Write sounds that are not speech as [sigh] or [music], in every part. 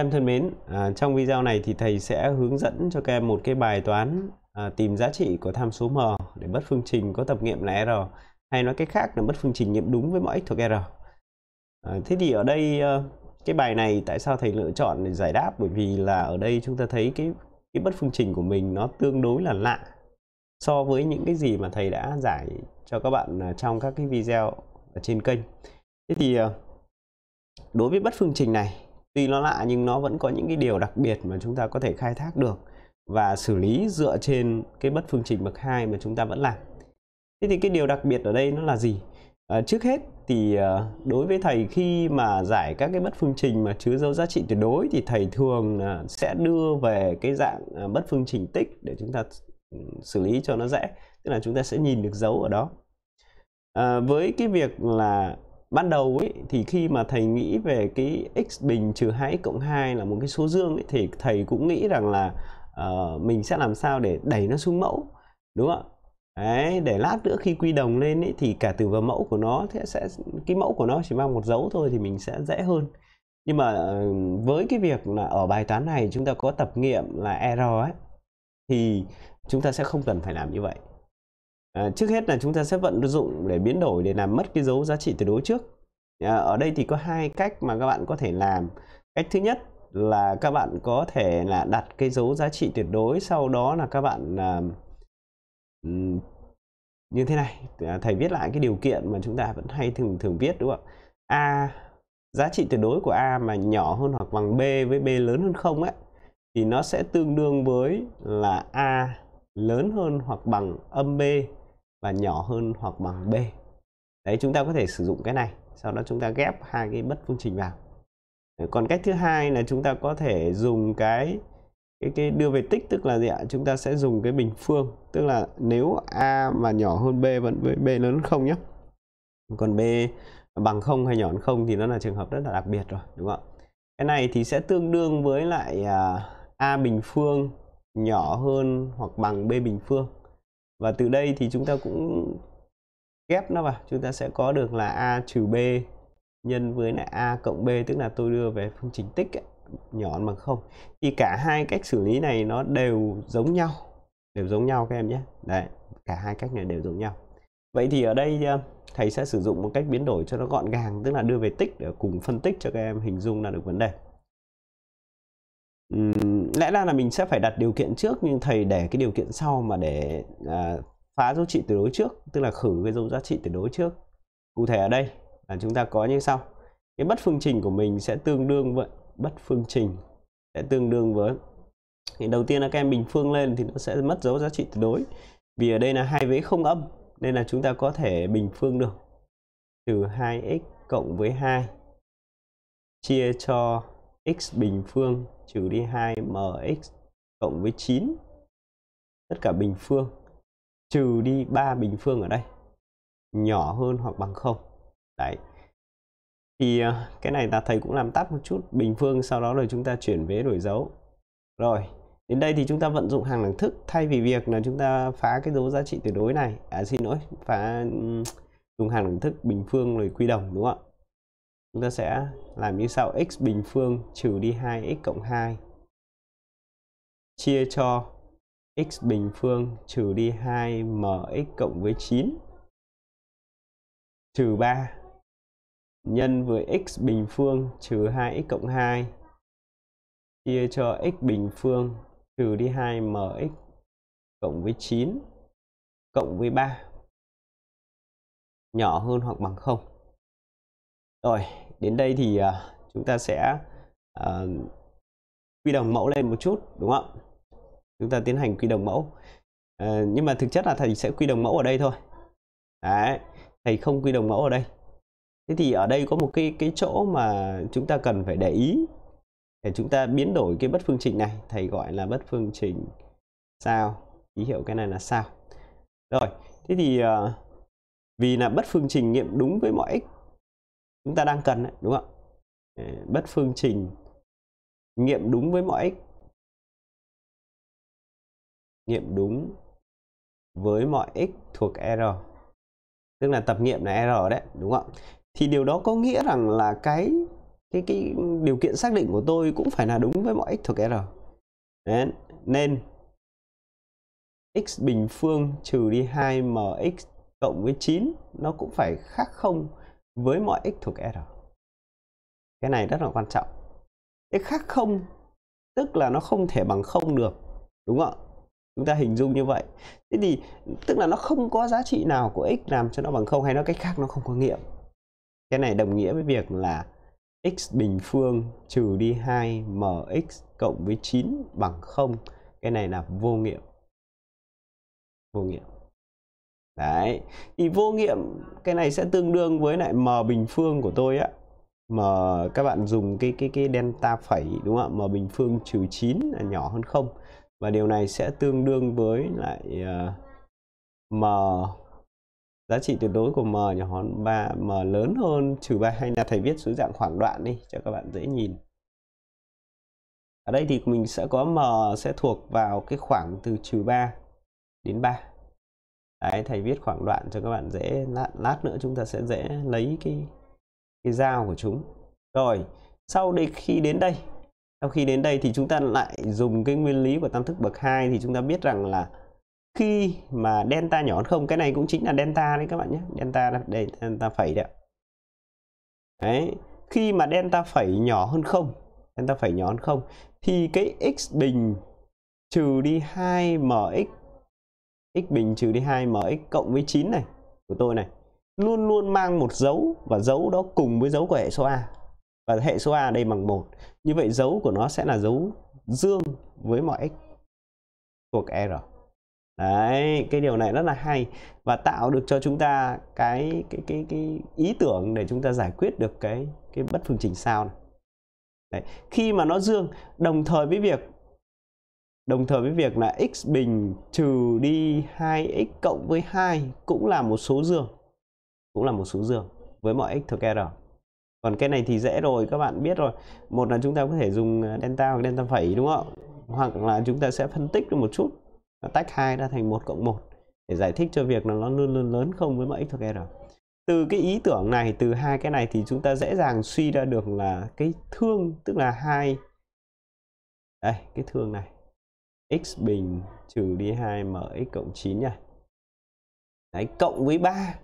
Các em thân mến, à, trong video này thì thầy sẽ hướng dẫn cho các em một cái bài toán à, tìm giá trị của tham số m để bất phương trình có tập nghiệm là r hay nói cách khác là bất phương trình nghiệm đúng với mọi x thuộc r. À, thế thì ở đây ờ, cái bài này tại sao thầy lựa chọn để giải đáp bởi vì là ở đây chúng ta thấy cái cái bất phương trình của mình nó tương đối là lạ so với những cái gì mà thầy đã giải cho các bạn à, trong các cái video ở trên kênh. Thế thì ờ, đối với bất phương trình này tuy nó lạ nhưng nó vẫn có những cái điều đặc biệt mà chúng ta có thể khai thác được và xử lý dựa trên cái bất phương trình bậc 2 mà chúng ta vẫn làm. Thế thì cái điều đặc biệt ở đây nó là gì? À, trước hết thì ờ, đối với thầy khi mà giải các cái bất phương trình mà chứa dấu giá trị tuyệt đối thì thầy thường ờ, sẽ đưa về cái dạng bất phương trình tích để chúng ta ừ, xử lý cho nó dễ tức là chúng ta sẽ nhìn được dấu ở đó à, với cái việc là ban đầu ấy thì khi mà thầy nghĩ về cái x bình trừ 2x cộng 2 là một cái số dương ấy, thì thầy cũng nghĩ rằng là uh, mình sẽ làm sao để đẩy nó xuống mẫu đúng không Đấy, để lát nữa khi quy đồng lên ấy, thì cả tử và mẫu của nó thế sẽ cái mẫu của nó chỉ mang một dấu thôi thì mình sẽ dễ hơn nhưng mà ờ, với cái việc là ở bài toán này chúng ta có tập nghiệm là error ấy thì chúng ta sẽ không cần phải làm như vậy À, trước hết là chúng ta sẽ vận dụng để biến đổi để làm mất cái dấu giá trị tuyệt đối trước. À, ở đây thì có hai cách mà các bạn có thể làm. Cách thứ nhất là các bạn có thể là đặt cái dấu giá trị tuyệt đối sau đó là các bạn à, như thế này. À, thầy viết lại cái điều kiện mà chúng ta vẫn hay thường thường viết đúng không ạ? A giá trị tuyệt đối của A mà nhỏ hơn hoặc bằng B với B lớn hơn không ấy thì nó sẽ tương đương với là A lớn hơn hoặc bằng âm B và nhỏ hơn hoặc bằng b đấy chúng ta có thể sử dụng cái này sau đó chúng ta ghép hai cái bất phương trình vào còn cách thứ hai là chúng ta có thể dùng cái cái cái đưa về tích tức là gì ạ chúng ta sẽ dùng cái bình phương tức là nếu a mà nhỏ hơn b vẫn với b lớn hơn không nhé còn b bằng không hay nhỏ hơn không thì nó là trường hợp rất là đặc biệt rồi đúng không ạ cái này thì sẽ tương đương với lại à, a bình phương nhỏ hơn hoặc bằng b bình phương và từ đây thì chúng ta cũng ghép nó vào chúng ta sẽ có được là a trừ b nhân với lại a cộng b tức là tôi đưa về phương trình tích ấy, nhỏ bằng không thì cả hai cách xử lý này nó đều giống nhau đều giống nhau các em nhé đấy cả hai cách này đều giống nhau vậy thì ở đây ờ, thầy sẽ sử dụng một cách biến đổi cho nó gọn gàng tức là đưa về tích để cùng phân tích cho các em hình dung là được vấn đề lẽ ra là mình sẽ phải đặt điều kiện trước nhưng thầy để cái điều kiện sau mà để à, phá dấu trị tuyệt đối trước tức là khử cái dấu giá trị tuyệt đối trước cụ thể ở đây là chúng ta có như sau cái bất phương trình của mình sẽ tương đương với bất phương trình sẽ tương đương với thì đầu tiên là các em bình phương lên thì nó sẽ mất dấu giá trị tuyệt đối vì ở đây là hai vế không âm nên là chúng ta có thể bình phương được trừ 2x cộng với 2 chia cho x bình phương trừ đi 2mx cộng với 9 tất cả bình phương trừ đi 3 bình phương ở đây nhỏ hơn hoặc bằng 0 đấy thì à, cái này ta thầy cũng làm tắt một chút bình phương sau đó rồi chúng ta chuyển vế đổi dấu rồi đến đây thì chúng ta vận dụng hàng đẳng thức thay vì việc là chúng ta phá cái dấu giá trị tuyệt đối này à xin lỗi phá dùng hàng đẳng thức bình phương rồi quy đồng đúng không ạ chúng ta sẽ làm như sau x bình phương trừ đi 2x cộng 2 chia cho x bình phương trừ đi 2mx cộng với 9 trừ 3 nhân với x bình phương trừ 2x cộng 2 chia cho x bình phương trừ đi 2mx cộng với 9 cộng với 3 nhỏ hơn hoặc bằng 0 rồi đến đây thì à, chúng ta sẽ uh, quy đồng mẫu lên một chút đúng không chúng ta tiến hành quy đồng mẫu uh, nhưng mà thực chất là thầy sẽ quy đồng mẫu ở đây thôi đấy thầy không quy đồng mẫu ở đây thế thì ở đây có một cái cái chỗ mà chúng ta cần phải để ý để chúng ta biến đổi cái bất phương trình này thầy gọi là bất phương trình sao ký hiệu cái này là sao rồi thế thì uh, vì là bất phương trình nghiệm đúng với mọi x chúng ta đang cần đấy đúng không ạ ờ, bất phương trình nghiệm đúng với mọi x nghiệm đúng với mọi x thuộc R tức là tập nghiệm là R đấy đúng không thì điều đó có nghĩa rằng là cái cái cái điều kiện xác định của tôi cũng phải là đúng với mọi x thuộc R đấy. nên x bình phương trừ đi 2mx cộng với 9 nó cũng phải khác không với mọi x thuộc r cái này rất là quan trọng x khác không tức là nó không thể bằng không được đúng không ạ chúng ta hình dung như vậy thế thì tức là nó không có giá trị nào của x làm cho nó bằng không hay nó cách khác nó không có nghiệm cái này đồng nghĩa với việc là x bình phương trừ đi 2 mx cộng với 9 bằng 0 cái này là vô nghiệm vô nghiệm đấy thì vô nghiệm cái này sẽ tương đương với lại m bình phương của tôi á m các bạn dùng cái cái cái delta phẩy đúng không ạ m bình phương trừ 9 là nhỏ hơn không và điều này sẽ tương đương với lại uh, m giá trị tuyệt đối của m nhỏ hơn 3 m lớn hơn trừ 3 hay là thầy viết dưới dạng khoảng đoạn đi cho các bạn dễ nhìn ở đây thì mình sẽ có m sẽ thuộc vào cái khoảng từ trừ 3 đến 3 đấy thầy viết khoảng đoạn cho các bạn dễ lát, lát nữa chúng ta sẽ dễ lấy cái cái dao của chúng rồi sau đây khi đến đây sau khi đến đây thì chúng ta lại dùng cái nguyên lý của tam thức bậc 2 thì chúng ta biết rằng là khi mà delta nhỏ hơn không cái này cũng chính là delta đấy các bạn nhé delta đây delta phẩy đấy đấy khi mà delta phẩy nhỏ hơn không delta phẩy nhỏ hơn không thì cái x bình trừ đi 2 mx x bình trừ đi 2 mx cộng với 9 này của tôi này luôn luôn mang một dấu và dấu đó cùng với dấu của hệ số a và hệ số a đây bằng một như vậy dấu của nó sẽ là dấu dương với mọi x thuộc r đấy cái điều này rất là hay và tạo được cho chúng ta cái cái cái cái ý tưởng để chúng ta giải quyết được cái cái bất phương trình sao này đấy. khi mà nó dương đồng thời với việc Đồng thời với việc là x bình trừ đi 2x cộng với 2 cũng là một số dương. Cũng là một số dương với mọi x thuộc R. Còn cái này thì dễ rồi, các bạn biết rồi. Một là chúng ta có thể dùng à, delta hoặc delta phẩy đúng không? Hoặc là chúng ta sẽ phân tích được một chút. tách hai ra thành một cộng một để giải thích cho việc là nó luôn luôn lớn không với mọi x thuộc R. Từ cái ý tưởng này, từ hai cái này thì chúng ta dễ dàng suy ra được là cái thương, tức là hai đây, cái thương này x bình trừ đi 2 mà x cộng 9 nhỉ Đấy, cộng với 3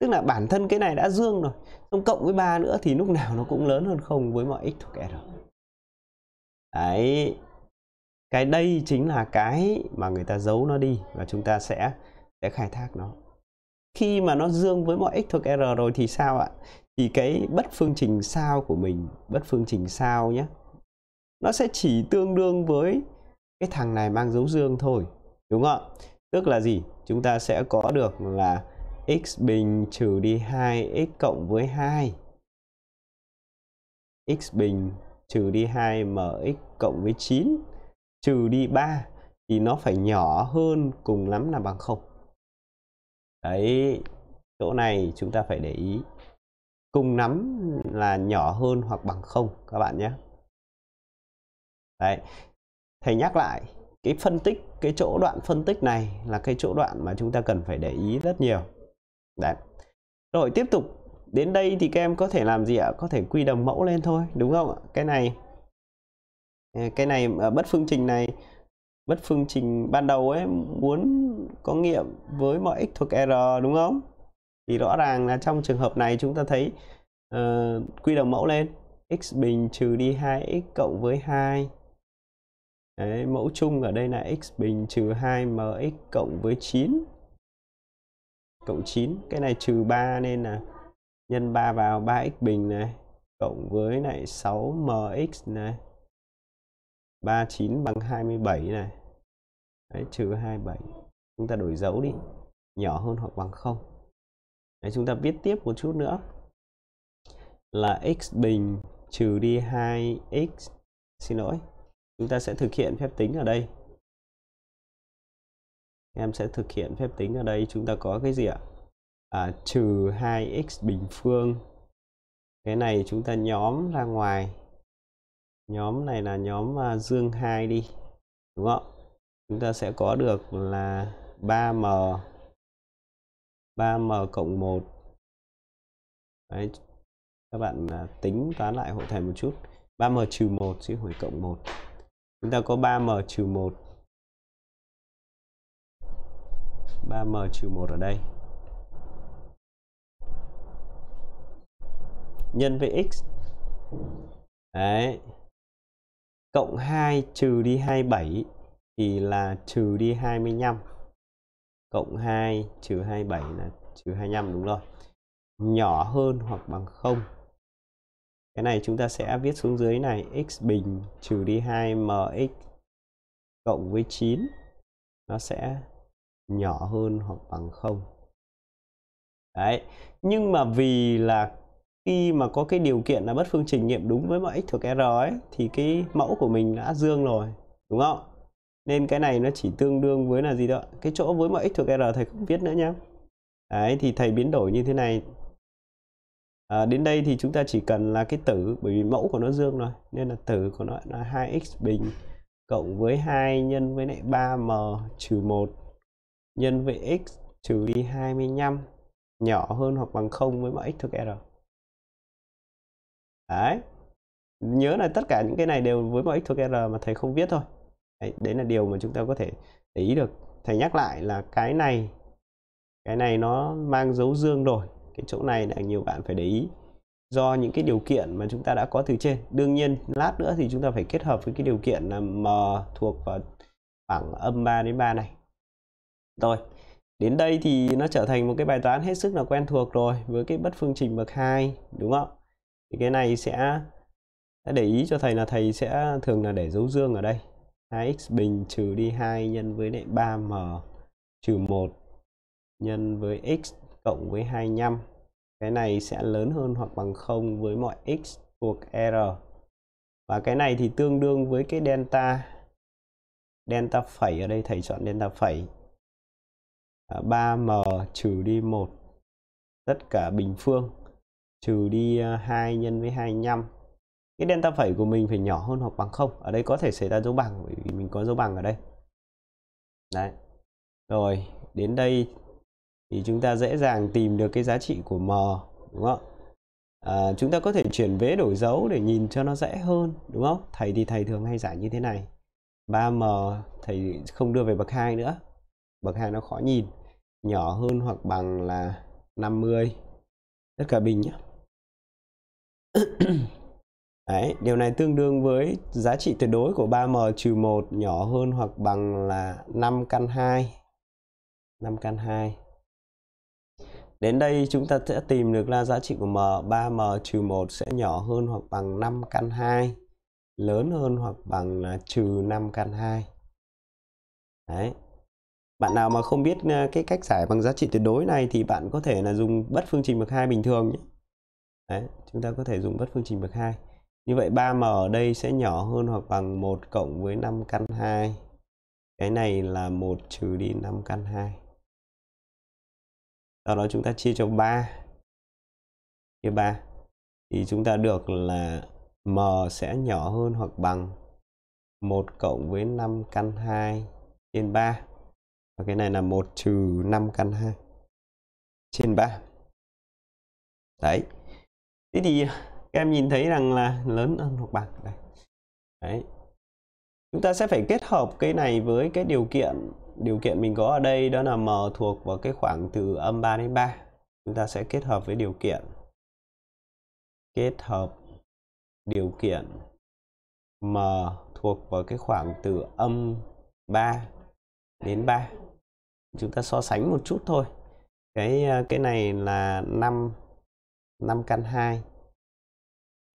tức là bản thân cái này đã dương rồi xong cộng với 3 nữa thì lúc nào nó cũng lớn hơn không với mọi x thuộc r đấy cái đây chính là cái mà người ta giấu nó đi và chúng ta sẽ sẽ khai thác nó khi mà nó dương với mọi x thuộc r rồi thì sao ạ thì cái bất phương trình sao của mình bất phương trình sao nhé nó sẽ chỉ tương đương với cái thằng này mang dấu dương thôi đúng không tức là gì chúng ta sẽ có được là x bình trừ đi 2 x cộng với 2 x bình trừ đi 2 mx cộng với 9 trừ đi 3 thì nó phải nhỏ hơn cùng lắm là bằng không đấy chỗ này chúng ta phải để ý cùng nắm là nhỏ hơn hoặc bằng không các bạn nhé đấy thầy nhắc lại cái phân tích cái chỗ đoạn phân tích này là cái chỗ đoạn mà chúng ta cần phải để ý rất nhiều đấy rồi tiếp tục đến đây thì các em có thể làm gì ạ có thể quy đồng mẫu lên thôi đúng không ạ cái này à, cái này ở à, bất phương trình này bất phương trình ban đầu ấy muốn có nghiệm với mọi x thuộc r đúng không thì rõ ràng là trong trường hợp này chúng ta thấy uh, quy đồng mẫu lên x bình trừ đi 2x cộng với 2 Đấy, mẫu chung ở đây là x bình trừ 2mx cộng với 9 cộng 9 cái này trừ 3 nên là nhân 3 vào 3x bình này cộng với lại 6mx này 39 bằng 27 này Đấy, trừ 27 chúng ta đổi dấu đi nhỏ hơn hoặc bằng 0 Đấy, chúng ta viết tiếp một chút nữa là x bình trừ đi 2x xin lỗi chúng ta sẽ thực hiện phép tính ở đây em sẽ thực hiện phép tính ở đây chúng ta có cái gì ạ à, trừ 2x bình phương cái này chúng ta nhóm ra ngoài nhóm này là nhóm à, dương 2 đi đúng không chúng ta sẽ có được là 3m 3m cộng 1 Đấy, các bạn à, tính toán lại hội thầy một chút 3m trừ 1 chứ hồi cộng 1 chúng ta có 3m trừ 1 3m trừ 1 ở đây nhân với x đấy cộng 2 trừ đi 27 thì là trừ đi 25 cộng 2 trừ 27 là trừ 25 đúng rồi nhỏ hơn hoặc bằng 0 cái này chúng ta sẽ viết xuống dưới này x bình trừ đi 2 mx cộng với 9 nó sẽ nhỏ hơn hoặc bằng 0 đấy nhưng mà vì là khi mà có cái điều kiện là bất phương trình nghiệm đúng với mọi x thuộc r ấy thì cái mẫu của mình đã dương rồi đúng không nên cái này nó chỉ tương đương với là gì đó cái chỗ với mọi x thuộc r thầy không viết nữa nhá đấy thì thầy biến đổi như thế này À, đến đây thì chúng ta chỉ cần là cái tử bởi vì mẫu của nó dương rồi nên là tử của nó là 2x bình cộng với 2 nhân với lại 3m trừ 1 nhân với x trừ đi 25 nhỏ hơn hoặc bằng 0 với mọi x thuộc r. Đấy. Nhớ là tất cả những cái này đều với mọi x thuộc r mà thầy không viết thôi. Đấy, đấy là điều mà chúng ta có thể để ý được. Thầy nhắc lại là cái này cái này nó mang dấu dương rồi cái chỗ này là nhiều bạn phải để ý do những cái điều kiện mà chúng ta đã có từ trên đương nhiên lát nữa thì chúng ta phải kết hợp với cái điều kiện là m thuộc vào khoảng âm 3 đến 3 này rồi đến đây thì nó trở thành một cái bài toán hết sức là quen thuộc rồi với cái bất phương trình bậc 2 đúng không thì cái này sẽ để ý cho thầy là thầy sẽ thường là để dấu dương ở đây 2x bình trừ đi 2 nhân với lại 3m trừ 1 nhân với x cộng với 25 cái này sẽ lớn hơn hoặc bằng 0 với mọi x thuộc r và cái này thì tương đương với cái delta delta phẩy ở đây thầy chọn delta phẩy 3m ờ, trừ đi 1 tất cả bình phương trừ đi 2 ờ, nhân với 25 cái delta phẩy của mình phải nhỏ hơn hoặc bằng 0 ở đây có thể xảy ra dấu bằng bởi vì mình có dấu bằng ở đây đấy rồi đến đây thì chúng ta dễ dàng tìm được cái giá trị của m đúng không à, chúng ta có thể chuyển vế đổi dấu để nhìn cho nó dễ hơn đúng không thầy thì thầy thường hay giải như thế này 3m thầy không đưa về bậc 2 nữa bậc 2 nó khó nhìn nhỏ hơn hoặc bằng là 50 tất cả bình nhé [coughs] Đấy, điều này tương đương với giá trị tuyệt đối của 3m trừ 1 nhỏ hơn hoặc bằng là 5 căn 2. 5 căn 2. Đến đây chúng ta sẽ tìm được là giá trị của m, 3m trừ 1 sẽ nhỏ hơn hoặc bằng 5 căn 2, lớn hơn hoặc bằng là trừ 5 căn 2. Đấy. Bạn nào mà không biết à, cái cách giải bằng giá trị tuyệt đối này thì bạn có thể là dùng bất phương trình bậc 2 bình thường nhé. Đấy, chúng ta có thể dùng bất phương trình bậc 2. Như vậy 3m ở đây sẽ nhỏ hơn hoặc bằng 1 cộng với 5 căn 2. Cái này là 1 trừ đi 5 căn 2 sau đó chúng ta chia cho 3 chia 3 thì chúng ta được là m sẽ nhỏ hơn hoặc bằng 1 cộng với 5 căn 2 trên 3 và cái này là 1 trừ 5 căn 2 trên 3 đấy thế thì các em nhìn thấy rằng là lớn hơn hoặc bằng đấy chúng ta sẽ phải kết hợp cái này với cái điều kiện điều kiện mình có ở đây đó là m thuộc vào cái khoảng từ âm 3 đến 3 chúng ta sẽ kết hợp với điều kiện kết hợp điều kiện m thuộc vào cái khoảng từ âm 3 đến 3 chúng ta so sánh một chút thôi cái à, cái này là 5 5 căn 2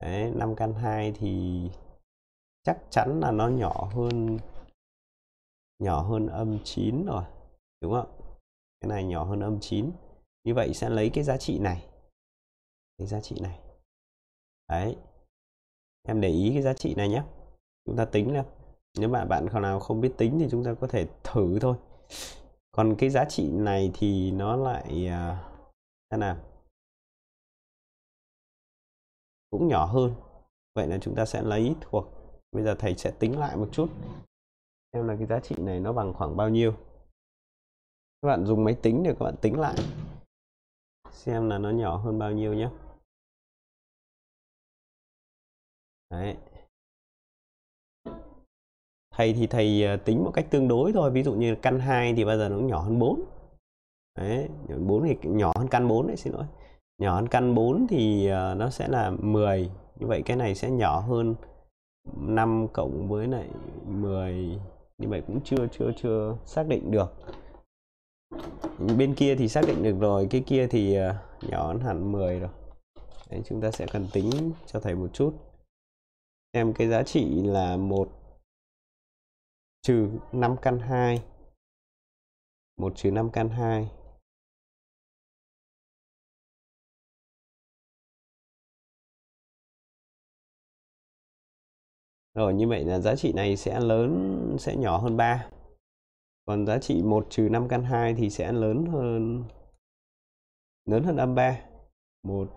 Đấy, 5 căn 2 thì chắc chắn là nó nhỏ hơn nhỏ hơn âm 9 rồi đúng không cái này nhỏ hơn âm 9 như vậy sẽ lấy cái giá trị này cái giá trị này đấy em để ý cái giá trị này nhé chúng ta tính là nếu mà bạn nào không biết tính thì chúng ta có thể thử thôi còn cái giá trị này thì nó lại à, thế nào cũng nhỏ hơn vậy là chúng ta sẽ lấy thuộc bây giờ thầy sẽ tính lại một chút xem là cái giá trị này nó bằng khoảng bao nhiêu các bạn dùng máy tính để các bạn tính lại xem là nó nhỏ hơn bao nhiêu nhé Đấy. Thầy thì thầy à, tính một cách tương đối thôi, ví dụ như căn 2 thì bao giờ nó nhỏ hơn 4. Đấy, 4 thì nhỏ hơn căn 4 đấy xin lỗi. Nhỏ hơn căn 4 thì à, nó sẽ là 10. Như vậy cái này sẽ nhỏ hơn 5 cộng với lại 10 như vậy cũng chưa chưa chưa xác định được bên kia thì xác định được rồi cái kia thì à, nhỏ hơn hẳn 10 rồi Đấy, chúng ta sẽ cần tính cho thầy một chút em cái giá trị là một trừ 5 căn 2 1 trừ 5 căn 2 rồi như vậy là giá trị này sẽ lớn sẽ nhỏ hơn 3 còn giá trị 1 trừ 5 căn 2 thì sẽ lớn hơn lớn hơn âm 3 1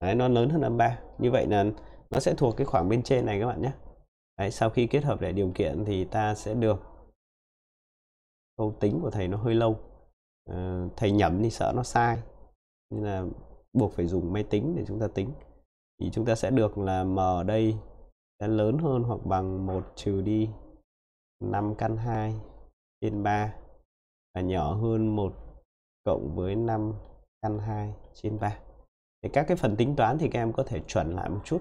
Đấy, nó lớn hơn âm 3 như vậy là nó sẽ thuộc cái khoảng bên trên này các bạn nhé Đấy, sau khi kết hợp lại điều kiện thì ta sẽ được câu tính của thầy nó hơi lâu à, thầy nhẩm thì sợ nó sai nên là buộc phải dùng máy tính để chúng ta tính thì chúng ta sẽ được là m ở đây sẽ lớn hơn hoặc bằng 1 trừ đi 5 căn 2 trên 3 và nhỏ hơn 1 cộng với 5 căn 2 trên 3 thì các cái phần tính toán thì các em có thể chuẩn lại một chút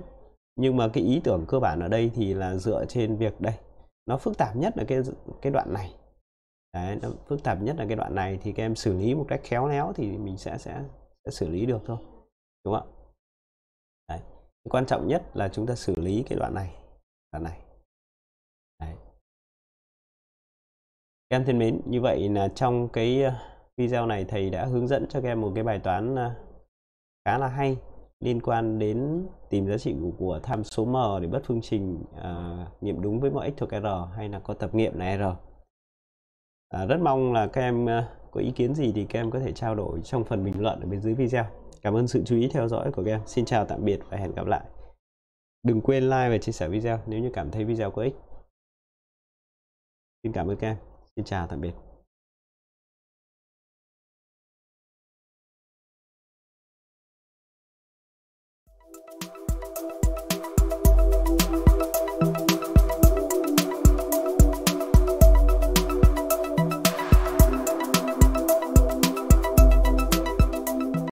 nhưng mà cái ý tưởng cơ bản ở đây thì là dựa trên việc đây nó phức tạp nhất là cái cái đoạn này Đấy, nó phức tạp nhất là cái đoạn này thì các em xử lý một cách khéo léo thì mình sẽ sẽ, sẽ xử lý được thôi đúng không Đấy. Cái quan trọng nhất là chúng ta xử lý cái đoạn này đoạn này Đấy. các em thân mến như vậy là trong cái ờ, video này thầy đã hướng dẫn cho các em một cái bài toán ờ, khá là hay liên quan đến tìm giá trị của, của tham số m để bất phương trình uh, nghiệm đúng với mọi x thuộc r hay là có tập nghiệm là r à, rất mong là các em ờ, có ý kiến gì thì các em có thể trao đổi trong phần bình luận ở bên dưới video cảm ơn sự chú ý theo dõi của các em xin chào tạm biệt và hẹn gặp lại đừng quên like và chia sẻ video nếu như cảm thấy video có ích xin cảm ơn các em xin chào tạm biệt